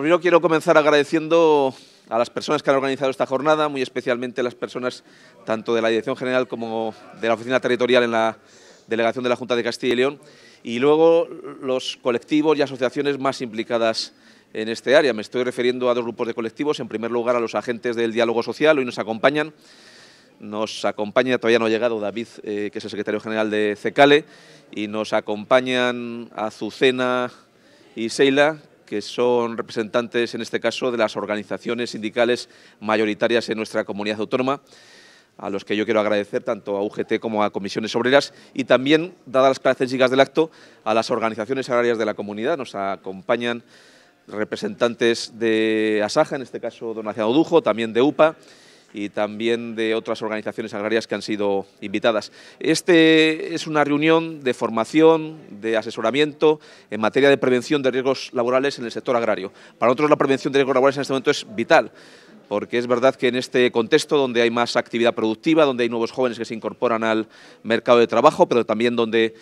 Primero quiero comenzar agradeciendo a las personas que han organizado esta jornada, muy especialmente las personas tanto de la Dirección General como de la Oficina Territorial en la Delegación de la Junta de Castilla y León, y luego los colectivos y asociaciones más implicadas en este área. Me estoy refiriendo a dos grupos de colectivos, en primer lugar a los agentes del diálogo social, hoy nos acompañan, nos acompaña, todavía no ha llegado David, eh, que es el secretario general de CECALE, y nos acompañan Azucena y Seila, que son representantes, en este caso, de las organizaciones sindicales mayoritarias en nuestra comunidad autónoma, a los que yo quiero agradecer tanto a UGT como a comisiones obreras y también, dadas las características del acto, a las organizaciones agrarias de la comunidad. Nos acompañan representantes de ASAJA, en este caso don Odujo también de UPA, y también de otras organizaciones agrarias que han sido invitadas. Este es una reunión de formación, de asesoramiento en materia de prevención de riesgos laborales en el sector agrario. Para nosotros la prevención de riesgos laborales en este momento es vital porque es verdad que en este contexto donde hay más actividad productiva, donde hay nuevos jóvenes que se incorporan al mercado de trabajo, pero también donde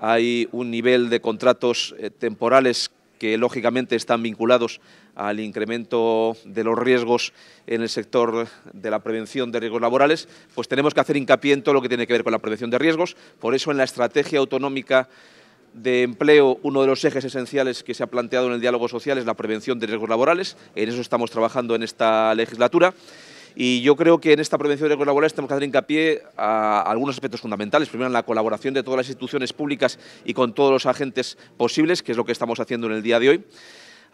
hay un nivel de contratos eh, temporales que lógicamente están vinculados al incremento de los riesgos en el sector de la prevención de riesgos laborales, pues tenemos que hacer hincapié en todo lo que tiene que ver con la prevención de riesgos. Por eso en la estrategia autonómica de empleo, uno de los ejes esenciales que se ha planteado en el diálogo social es la prevención de riesgos laborales. En eso estamos trabajando en esta legislatura. Y yo creo que en esta prevención de laborales tenemos que hacer hincapié a algunos aspectos fundamentales. Primero, en la colaboración de todas las instituciones públicas y con todos los agentes posibles, que es lo que estamos haciendo en el día de hoy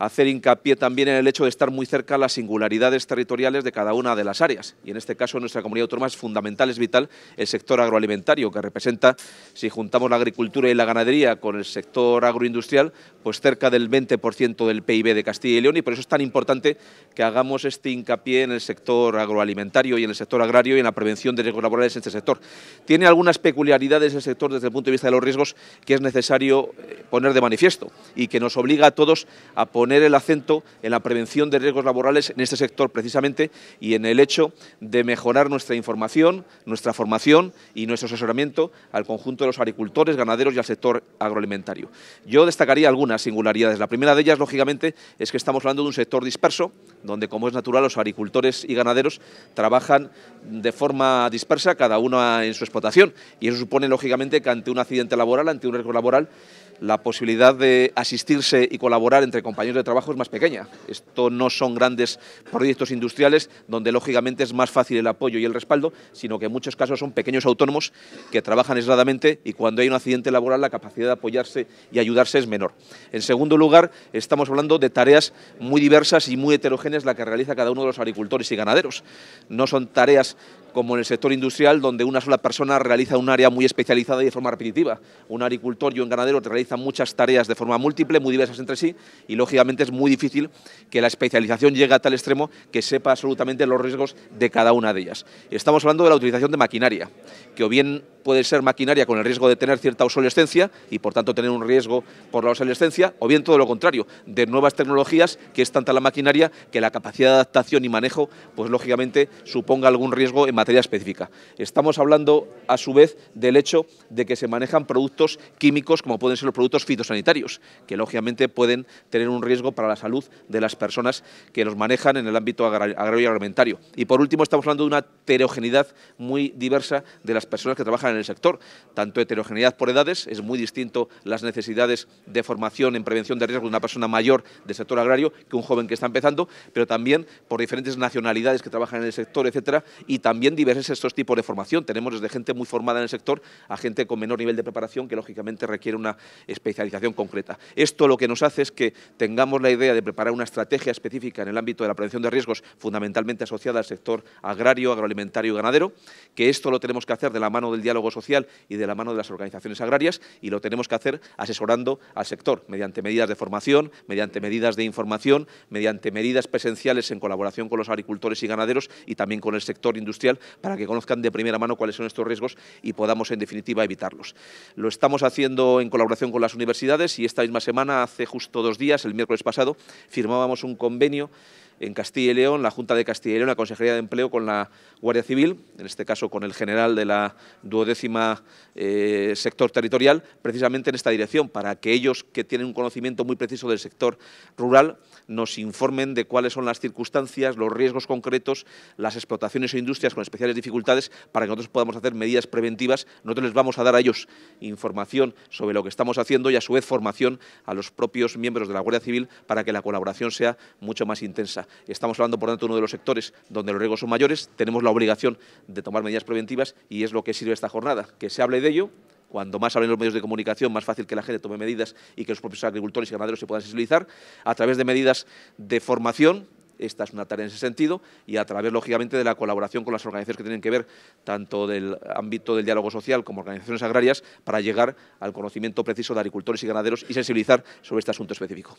hacer hincapié también en el hecho de estar muy cerca a las singularidades territoriales de cada una de las áreas. Y en este caso, en nuestra comunidad autónoma es fundamental, es vital el sector agroalimentario, que representa, si juntamos la agricultura y la ganadería con el sector agroindustrial, pues cerca del 20% del PIB de Castilla y León. Y por eso es tan importante que hagamos este hincapié en el sector agroalimentario y en el sector agrario y en la prevención de riesgos laborales en este sector. Tiene algunas peculiaridades el sector desde el punto de vista de los riesgos que es necesario eh, poner de manifiesto y que nos obliga a todos a poner el acento en la prevención de riesgos laborales en este sector precisamente y en el hecho de mejorar nuestra información, nuestra formación y nuestro asesoramiento al conjunto de los agricultores, ganaderos y al sector agroalimentario. Yo destacaría algunas singularidades. La primera de ellas, lógicamente, es que estamos hablando de un sector disperso, donde, como es natural, los agricultores y ganaderos trabajan de forma dispersa, cada uno en su explotación, y eso supone, lógicamente, que ante un accidente laboral, ante un riesgo laboral, la posibilidad de asistirse y colaborar entre compañeros de trabajo es más pequeña. Esto no son grandes proyectos industriales donde lógicamente es más fácil el apoyo y el respaldo, sino que en muchos casos son pequeños autónomos que trabajan aisladamente y cuando hay un accidente laboral la capacidad de apoyarse y ayudarse es menor. En segundo lugar, estamos hablando de tareas muy diversas y muy heterogéneas la que realiza cada uno de los agricultores y ganaderos. No son tareas como en el sector industrial, donde una sola persona realiza un área muy especializada y de forma repetitiva. Un agricultor y un ganadero realizan muchas tareas de forma múltiple, muy diversas entre sí, y lógicamente es muy difícil que la especialización llegue a tal extremo que sepa absolutamente los riesgos de cada una de ellas. Estamos hablando de la utilización de maquinaria, que o bien puede ser maquinaria con el riesgo de tener cierta obsolescencia y por tanto tener un riesgo por la obsolescencia, o bien todo lo contrario, de nuevas tecnologías, que es tanta la maquinaria que la capacidad de adaptación y manejo, pues lógicamente suponga algún riesgo en materia específica. Estamos hablando a su vez del hecho de que se manejan productos químicos como pueden ser los productos fitosanitarios, que lógicamente pueden tener un riesgo para la salud de las personas que los manejan en el ámbito agrario y Y por último estamos hablando de una heterogeneidad muy diversa de las personas que trabajan en el sector, tanto heterogeneidad por edades, es muy distinto las necesidades de formación en prevención de riesgos de una persona mayor del sector agrario que un joven que está empezando, pero también por diferentes nacionalidades que trabajan en el sector, etcétera, y también diversos estos tipos de formación. Tenemos desde gente muy formada en el sector a gente con menor nivel de preparación que lógicamente requiere una especialización concreta. Esto lo que nos hace es que tengamos la idea de preparar una estrategia específica en el ámbito de la prevención de riesgos fundamentalmente asociada al sector agrario, agroalimentario y ganadero, que esto lo tenemos que hacer de la mano del diálogo social y de la mano de las organizaciones agrarias y lo tenemos que hacer asesorando al sector mediante medidas de formación, mediante medidas de información, mediante medidas presenciales en colaboración con los agricultores y ganaderos y también con el sector industrial para que conozcan de primera mano cuáles son estos riesgos y podamos en definitiva evitarlos. Lo estamos haciendo en colaboración con las universidades y esta misma semana, hace justo dos días, el miércoles pasado, firmábamos un convenio en Castilla y León, la Junta de Castilla y León, la Consejería de Empleo con la Guardia Civil, en este caso con el general de la duodécima eh, sector territorial, precisamente en esta dirección, para que ellos que tienen un conocimiento muy preciso del sector rural nos informen de cuáles son las circunstancias, los riesgos concretos, las explotaciones o industrias con especiales dificultades para que nosotros podamos hacer medidas preventivas. Nosotros les vamos a dar a ellos información sobre lo que estamos haciendo y a su vez formación a los propios miembros de la Guardia Civil para que la colaboración sea mucho más intensa. Estamos hablando, por tanto, de uno de los sectores donde los riesgos son mayores. Tenemos la obligación de tomar medidas preventivas y es lo que sirve esta jornada, que se hable de ello cuando más hablen los medios de comunicación, más fácil que la gente tome medidas y que los propios agricultores y ganaderos se puedan sensibilizar a través de medidas de formación, esta es una tarea en ese sentido y a través, lógicamente, de la colaboración con las organizaciones que tienen que ver tanto del ámbito del diálogo social como organizaciones agrarias para llegar al conocimiento preciso de agricultores y ganaderos y sensibilizar sobre este asunto específico.